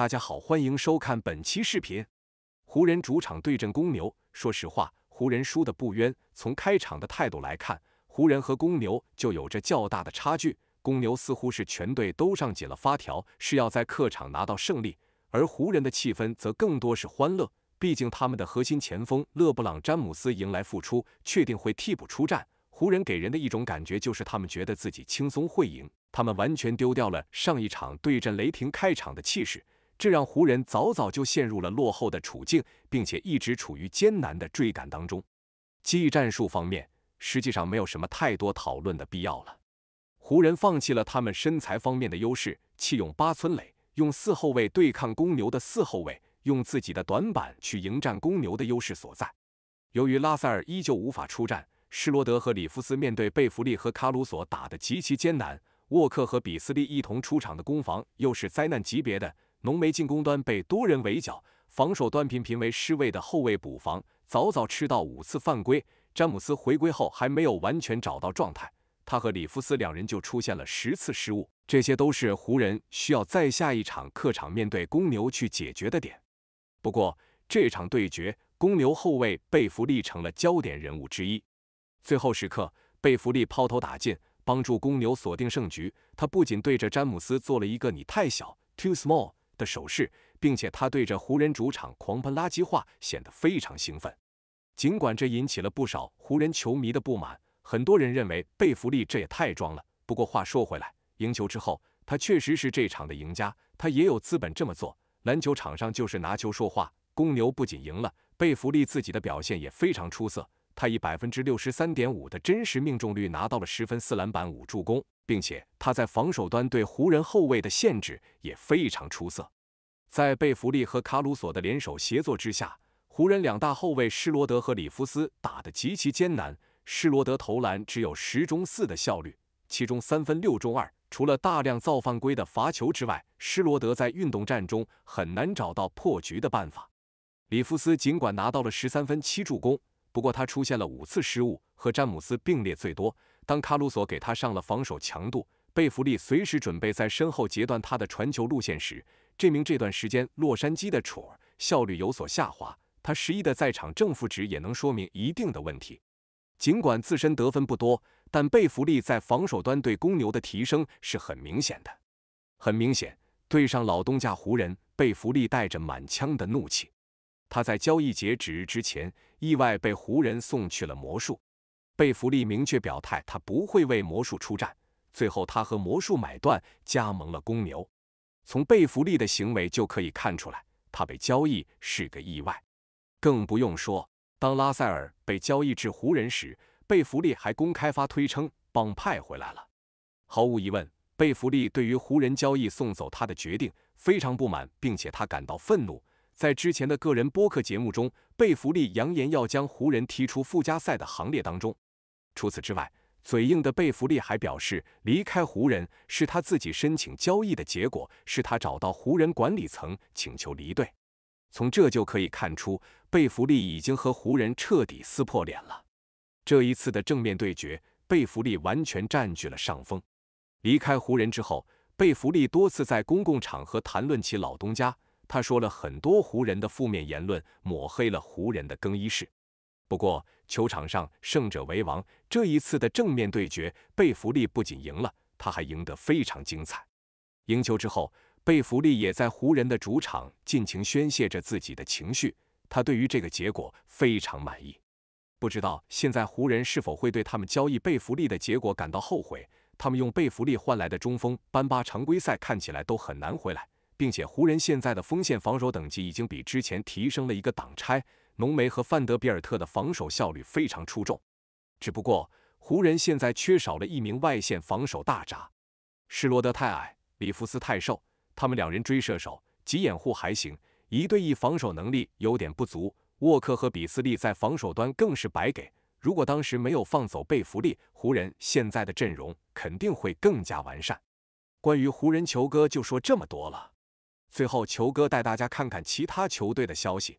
大家好，欢迎收看本期视频。湖人主场对阵公牛，说实话，湖人输的不冤。从开场的态度来看，湖人和公牛就有着较大的差距。公牛似乎是全队都上紧了发条，是要在客场拿到胜利；而湖人的气氛则更多是欢乐，毕竟他们的核心前锋勒布朗·詹姆斯迎来复出，确定会替补出战。湖人给人的一种感觉就是他们觉得自己轻松会赢，他们完全丢掉了上一场对阵雷霆开场的气势。这让湖人早早就陷入了落后的处境，并且一直处于艰难的追赶当中。技战术方面，实际上没有什么太多讨论的必要了。湖人放弃了他们身材方面的优势，弃用八村垒，用四后卫对抗公牛的四后卫，用自己的短板去迎战公牛的优势所在。由于拉塞尔依旧无法出战，施罗德和里夫斯面对贝弗利和卡鲁索打的极其艰难，沃克和比斯利一同出场的攻防又是灾难级别的。浓眉进攻端被多人围剿，防守端频频为失位的后卫补防，早早吃到五次犯规。詹姆斯回归后还没有完全找到状态，他和里夫斯两人就出现了十次失误，这些都是湖人需要在下一场客场面对公牛去解决的点。不过这场对决，公牛后卫贝弗利成了焦点人物之一。最后时刻，贝弗利抛投打进，帮助公牛锁定胜局。他不仅对着詹姆斯做了一个“你太小 ”，Too small。的手势，并且他对着湖人主场狂喷垃圾话，显得非常兴奋。尽管这引起了不少湖人球迷的不满，很多人认为贝弗利这也太装了。不过话说回来，赢球之后他确实是这场的赢家，他也有资本这么做。篮球场上就是拿球说话，公牛不仅赢了，贝弗利自己的表现也非常出色。他以百分之六十三点五的真实命中率拿到了十分四篮板五助攻，并且他在防守端对湖人后卫的限制也非常出色。在贝弗利和卡鲁索的联手协作之下，湖人两大后卫施罗德和里夫斯打得极其艰难。施罗德投篮只有十中四的效率，其中三分六中二。除了大量造犯规的罚球之外，施罗德在运动战中很难找到破局的办法。里夫斯尽管拿到了十三分七助攻。不过他出现了五次失误，和詹姆斯并列最多。当卡鲁索给他上了防守强度，贝弗利随时准备在身后截断他的传球路线时，这名这段时间洛杉矶的楚儿效率有所下滑。他十一的在场正负值也能说明一定的问题。尽管自身得分不多，但贝弗利在防守端对公牛的提升是很明显的。很明显，对上老东家湖人，贝弗利带着满腔的怒气。他在交易截止日之前意外被湖人送去了魔术。贝弗利明确表态，他不会为魔术出战。最后，他和魔术买断，加盟了公牛。从贝弗利的行为就可以看出来，他被交易是个意外。更不用说，当拉塞尔被交易至湖人时，贝弗利还公开发推称“帮派回来了”。毫无疑问，贝弗利对于湖人交易送走他的决定非常不满，并且他感到愤怒。在之前的个人播客节目中，贝弗利扬言要将湖人踢出附加赛的行列当中。除此之外，嘴硬的贝弗利还表示，离开湖人是他自己申请交易的结果，是他找到湖人管理层请求离队。从这就可以看出，贝弗利已经和湖人彻底撕破脸了。这一次的正面对决，贝弗利完全占据了上风。离开湖人之后，贝弗利多次在公共场合谈论起老东家。他说了很多湖人的负面言论，抹黑了湖人的更衣室。不过，球场上胜者为王，这一次的正面对决，贝弗利不仅赢了，他还赢得非常精彩。赢球之后，贝弗利也在湖人的主场尽情宣泄着自己的情绪。他对于这个结果非常满意。不知道现在湖人是否会对他们交易贝弗利的结果感到后悔？他们用贝弗利换来的中锋班巴，常规赛看起来都很难回来。并且湖人现在的锋线防守等级已经比之前提升了一个档差，浓眉和范德比尔特的防守效率非常出众。只不过湖人现在缺少了一名外线防守大闸，施罗德太矮，里弗斯太瘦，他们两人追射手及掩护还行，一对一防守能力有点不足。沃克和比斯利在防守端更是白给。如果当时没有放走贝弗利，湖人现在的阵容肯定会更加完善。关于湖人球哥就说这么多了。最后，球哥带大家看看其他球队的消息。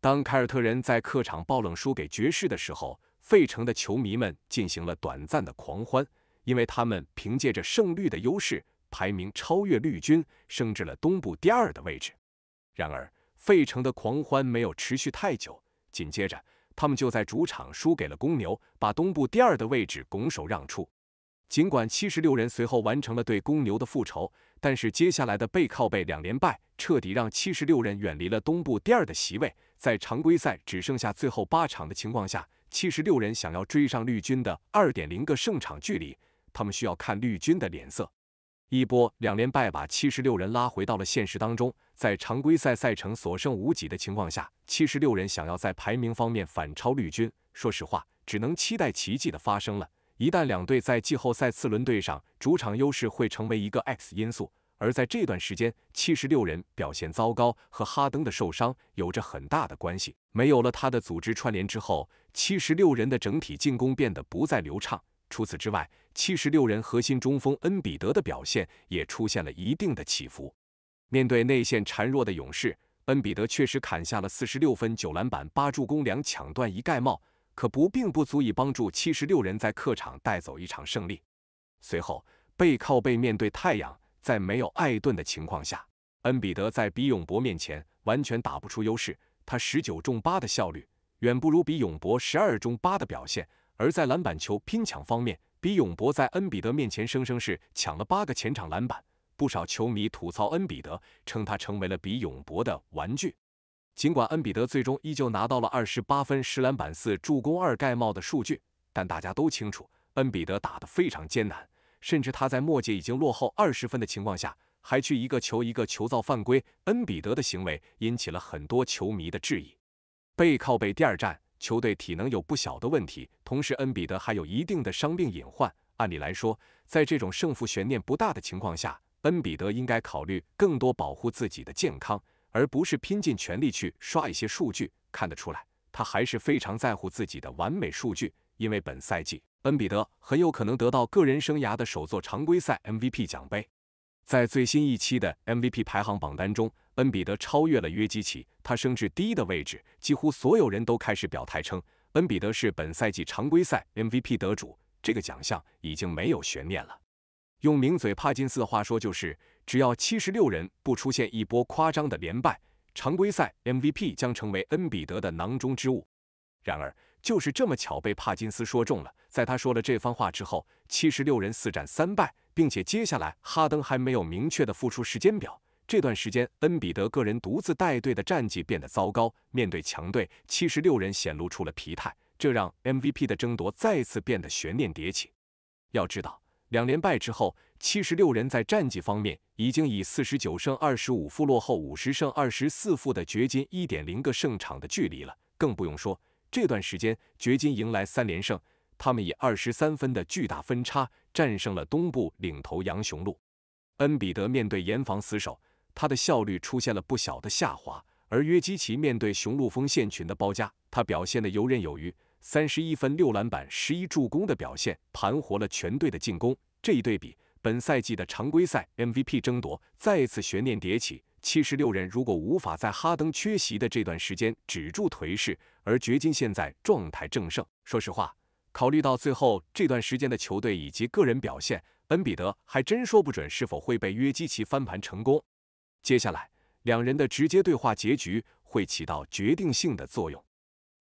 当凯尔特人在客场爆冷输给爵士的时候，费城的球迷们进行了短暂的狂欢，因为他们凭借着胜率的优势，排名超越绿军，升至了东部第二的位置。然而，费城的狂欢没有持续太久，紧接着他们就在主场输给了公牛，把东部第二的位置拱手让出。尽管七十六人随后完成了对公牛的复仇，但是接下来的背靠背两连败彻底让七十六人远离了东部第二的席位。在常规赛只剩下最后八场的情况下，七十六人想要追上绿军的二点零个胜场距离，他们需要看绿军的脸色。一波两连败把七十六人拉回到了现实当中。在常规赛赛程所剩无几的情况下，七十六人想要在排名方面反超绿军，说实话，只能期待奇迹的发生了。一旦两队在季后赛次轮对上，主场优势会成为一个 X 因素。而在这段时间，七十六人表现糟糕，和哈登的受伤有着很大的关系。没有了他的组织串联之后，七十六人的整体进攻变得不再流畅。除此之外，七十六人核心中锋恩比德的表现也出现了一定的起伏。面对内线孱弱的勇士，恩比德确实砍下了四十六分、九篮板、八助攻、两抢断、一盖帽。可不并不足以帮助七十六人在客场带走一场胜利。随后背靠背面对太阳，在没有艾顿的情况下，恩比德在比永博面前完全打不出优势。他十九中八的效率远不如比永博十二中八的表现。而在篮板球拼抢方面，比永博在恩比德面前生生是抢了八个前场篮板。不少球迷吐槽恩比德，称他成为了比永博的玩具。尽管恩比德最终依旧拿到了二十八分、十篮板、四助攻、二盖帽的数据，但大家都清楚，恩比德打得非常艰难。甚至他在末节已经落后二十分的情况下，还去一个球一个球造犯规。恩比德的行为引起了很多球迷的质疑。背靠背第二战，球队体能有不小的问题，同时恩比德还有一定的伤病隐患。按理来说，在这种胜负悬念不大的情况下，恩比德应该考虑更多保护自己的健康。而不是拼尽全力去刷一些数据，看得出来，他还是非常在乎自己的完美数据。因为本赛季，恩比德很有可能得到个人生涯的首座常规赛 MVP 奖杯。在最新一期的 MVP 排行榜单中，恩比德超越了约基奇，他升至第一的位置。几乎所有人都开始表态称，恩比德是本赛季常规赛 MVP 得主。这个奖项已经没有悬念了。用名嘴帕金斯的话说，就是只要七十六人不出现一波夸张的连败，常规赛 MVP 将成为恩比德的囊中之物。然而，就是这么巧被帕金斯说中了。在他说了这番话之后，七十六人四战三败，并且接下来哈登还没有明确的复出时间表。这段时间，恩比德个人独自带队的战绩变得糟糕，面对强队，七十六人显露出了疲态，这让 MVP 的争夺再次变得悬念迭起。要知道。两连败之后，七十六人在战绩方面已经以四十九胜二十五负落后五十胜二十四负的掘金一点零个胜场的距离了。更不用说这段时间，掘金迎来三连胜，他们以二十三分的巨大分差战胜了东部领头羊雄鹿。恩比德面对严防死守，他的效率出现了不小的下滑，而约基奇面对雄鹿锋线群的包夹，他表现得游刃有余。三十一分、六篮板、十一助攻的表现，盘活了全队的进攻。这一对比，本赛季的常规赛 MVP 争夺再次悬念迭起。七十六人如果无法在哈登缺席的这段时间止住颓势，而掘金现在状态正盛，说实话，考虑到最后这段时间的球队以及个人表现，恩比德还真说不准是否会被约基奇翻盘成功。接下来两人的直接对话结局会起到决定性的作用。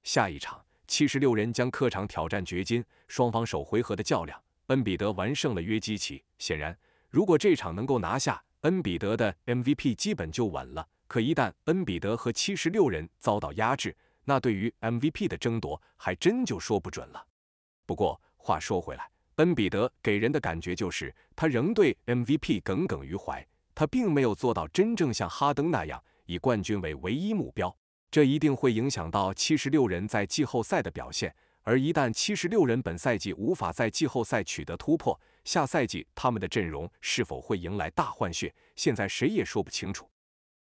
下一场。七十六人将客场挑战掘金，双方首回合的较量，恩比德完胜了约基奇。显然，如果这场能够拿下，恩比德的 MVP 基本就稳了。可一旦恩比德和七十六人遭到压制，那对于 MVP 的争夺还真就说不准了。不过话说回来，恩比德给人的感觉就是他仍对 MVP 耿耿于怀，他并没有做到真正像哈登那样以冠军为唯一目标。这一定会影响到七十六人在季后赛的表现，而一旦七十六人本赛季无法在季后赛取得突破，下赛季他们的阵容是否会迎来大换血，现在谁也说不清楚。